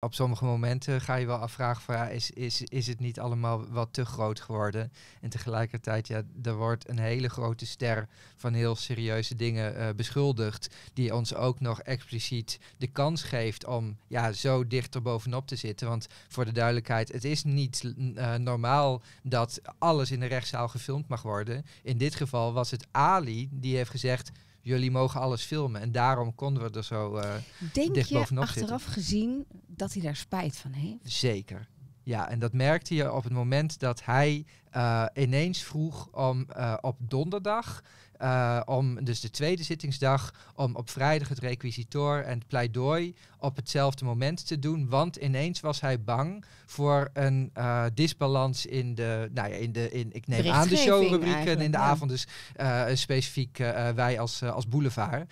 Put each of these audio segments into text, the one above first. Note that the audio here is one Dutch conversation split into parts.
op sommige momenten ga je wel afvragen van ja, is, is, is het niet allemaal wat te groot geworden? En tegelijkertijd, ja, er wordt een hele grote ster van heel serieuze dingen eh, beschuldigd, die ons ook nog expliciet de kans geeft om ja, zo dichter bovenop te zitten. Want voor de duidelijkheid, het is niet eh, normaal dat alles in de rechtszaal gefilmd mag worden. In dit geval was het Ali die heeft gezegd, jullie mogen alles filmen. En daarom konden we er zo uh, Denk je achteraf gezien dat hij daar spijt van heeft? Zeker. Ja, en dat merkte je op het moment dat hij eh, ineens vroeg om eh, op donderdag eh, om dus de tweede zittingsdag, om op vrijdag het requisitor en het pleidooi op hetzelfde moment te doen. Want ineens was hij bang voor een eh, disbalans in de, nou ja, in de, in, ik neem aan de showrubrieken in de avond. Dus uh, specifiek wij als, als boulevard.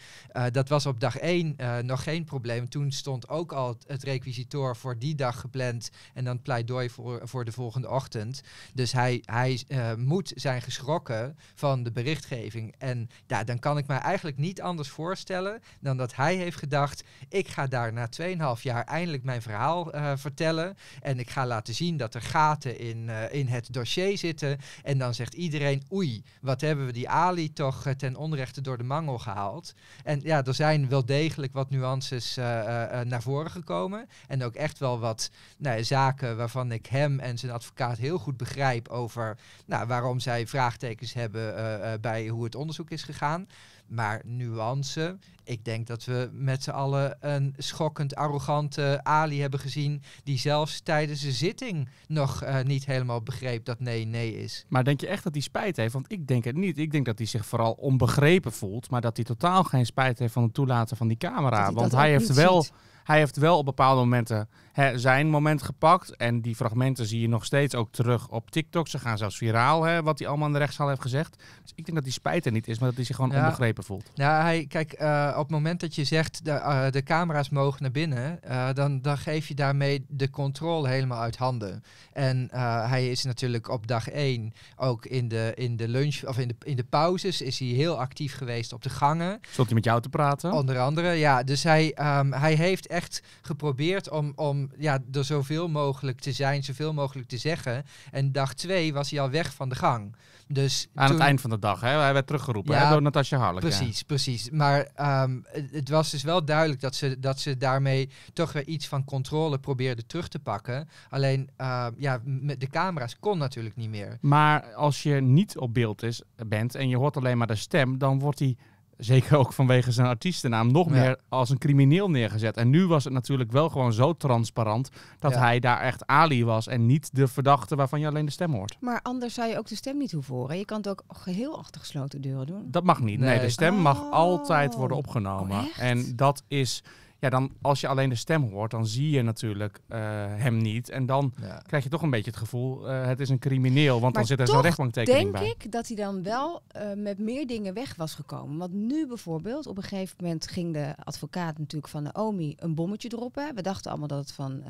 dat was op dag één nog geen probleem. Toen stond ook al het, het requisitor voor die dag gepland en dan pleidooi voor, voor de volgende ochtend. Dus hij, hij moet zijn geschrokken van de berichtgeving. En ja, dan kan ik me eigenlijk niet anders voorstellen dan dat hij heeft gedacht: ik ga daar na 2,5 jaar eindelijk mijn verhaal eh, vertellen. En ik ga laten zien dat er gaten in, eh, in het dossier zitten. En dan zegt iedereen: oei, wat hebben we die Ali toch eh, ten onrechte door de mangel gehaald? En ja, er zijn wel degelijk wat nuances naar voren gekomen. En ook echt wel wat nou, zaken waarvan ik hem en zijn advocaat heel goed begrijp over nou, waarom zij vraagtekens hebben bij hoe het onderzoek onderzoek is gegaan. Maar nuance, ik denk dat we met z'n allen een schokkend arrogante Ali hebben gezien. Die zelfs tijdens de zitting nog eh, niet helemaal begreep dat nee, nee is. Maar denk je echt dat hij spijt heeft? Want ik denk het niet. Ik denk dat hij zich vooral onbegrepen voelt. Maar dat hij totaal geen spijt heeft van het toelaten van die camera. Want hij heeft, wel, hij heeft wel op bepaalde momenten zijn moment gepakt. En die fragmenten zie je nog steeds ook terug op TikTok. Ze gaan zelfs viraal, hè, wat hij allemaal in de rechtszaal heeft gezegd. Dus ik denk dat die spijt er niet is, maar dat hij zich gewoon onbegrepen voelt. Ja, hij, kijk, eh, op het moment dat je zegt de, eh, camera's mogen naar binnen, eh, dan, dan geef je daarmee de controle helemaal uit handen. En hij is natuurlijk op dag één ook in de, in de lunch of in de, in de pauzes is hij heel actief geweest op de gangen. Stond hij met jou te praten? Onder andere, ja. Dus hij, ehm, hij heeft echt geprobeerd om, om ja, door zoveel mogelijk te zijn, zoveel mogelijk te zeggen. En dag twee was hij al weg van de gang. Dus Aan het eind van de dag, hè? hij werd teruggeroepen door Natasja Harlik. Precies, precies. Maar ehm, het, was dus wel duidelijk dat ze, dat ze daarmee toch weer iets van controle probeerde terug te pakken. Alleen, ehm, ja, met de camera's kon natuurlijk niet meer. Maar als je niet op beeld is, bent en je hoort alleen maar de stem, dan wordt die zeker ook vanwege zijn artiestennaam, nog meer als een crimineel neergezet. En nu was het natuurlijk wel gewoon zo transparant dat hij daar echt Ali was en niet de verdachte waarvan je alleen de stem hoort. Maar anders zou je ook de stem niet hoeven horen. Je kan het ook geheel achter gesloten deuren doen. Dat mag niet. Nee, de stem mag oh. altijd worden opgenomen. Oh, en dat is ja, dan als je alleen de stem hoort, dan zie je natuurlijk eh, hem niet. En dan krijg je toch een beetje het gevoel, eh, het is een crimineel. Want dan zit er zo'n rechtbanktekening bij. denk ik dat hij dan wel eh, met meer dingen weg was gekomen. Want nu bijvoorbeeld, op een gegeven moment ging de advocaat natuurlijk van Naomi een bommetje droppen. We dachten allemaal dat het van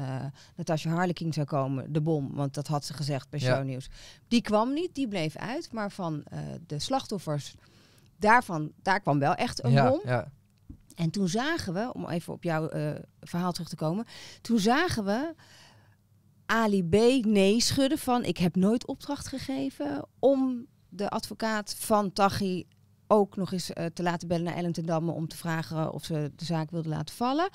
Natasha Harlequin zou komen, de bom. Want dat had ze gezegd bij Shownieuws. Die kwam niet, die bleef uit. Maar van de slachtoffers daarvan, daar kwam wel echt een ja, bom. Ja. En toen zagen we, om even op jouw eh, verhaal terug te komen, toen zagen we Ali B. nee schudden van ik heb nooit opdracht gegeven om de advocaat van Taghi ook nog eens eh, te laten bellen naar Ellen om te vragen of ze de zaak wilde laten vallen.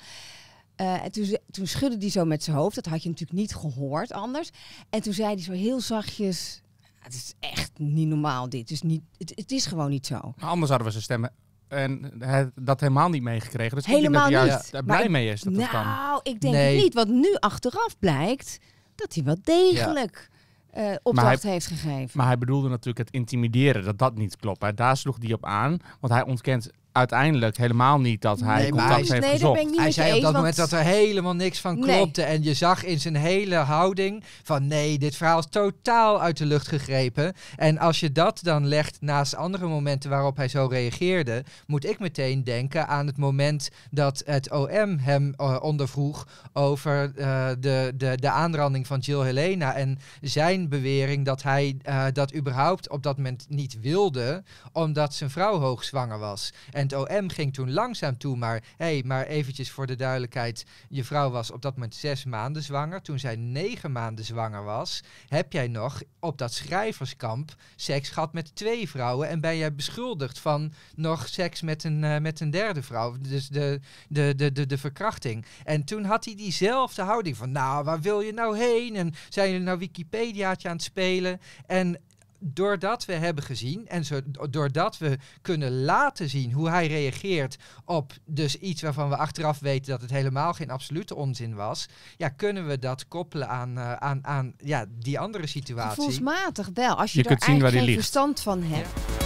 Eh, en toen, toen schudde hij zo met zijn hoofd. Dat had je natuurlijk niet gehoord anders. En toen zei hij zo heel zachtjes... Het is echt niet normaal dit. Het is, niet, het, is gewoon niet zo. anders hadden we zijn stemmen en dat helemaal niet meegekregen. Dus helemaal ik dat hij niet. daar blij mee is dat nou, kan. Nou, ik denk niet. wat nu achteraf blijkt dat hij wel degelijk... Eh, opdracht heeft gegeven. Maar hij bedoelde natuurlijk het intimideren, dat dat niet klopt. Daar sloeg hij op aan, want hij ontkent uiteindelijk helemaal niet dat hij contact hij, heeft gezocht. hij zei op dat moment dat er helemaal niks van klopte. En je zag in zijn hele houding van nee, dit verhaal is totaal uit de lucht gegrepen. En als je dat dan legt naast andere momenten waarop hij zo reageerde, moet ik meteen denken aan het moment dat het OM hem eh, ondervroeg over eh, de, de, de aanranding van Jill Helena en zijn bewering dat hij eh, dat überhaupt op dat moment niet wilde, omdat zijn vrouw hoogzwanger was en het OM ging toen langzaam toe, maar hey, maar eventjes voor de duidelijkheid, je vrouw was op dat moment zes maanden zwanger. Toen zij negen maanden zwanger was, heb jij nog op dat schrijverskamp seks gehad met twee vrouwen en ben jij beschuldigd van nog seks met een, eh, met een derde vrouw, dus de, de, de, de, de verkrachting. En toen had hij diezelfde houding van, nou, waar wil je nou heen? En zijn jullie nou Wikipediaatje aan het spelen? En doordat we hebben gezien en doordat we kunnen laten zien hoe hij reageert op dus iets waarvan we achteraf weten dat het helemaal geen absolute onzin was, ja, kunnen we dat koppelen aan, uh, aan, aan ja, die andere situatie. Gevoelsmatig wel, als je, je er geen verstand van hebt.